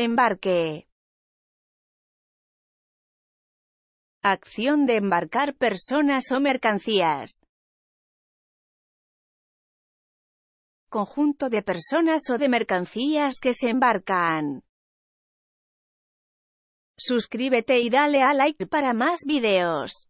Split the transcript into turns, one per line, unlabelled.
Embarque. Acción de embarcar personas o mercancías. Conjunto de personas o de mercancías que se embarcan. Suscríbete y dale a like para más videos.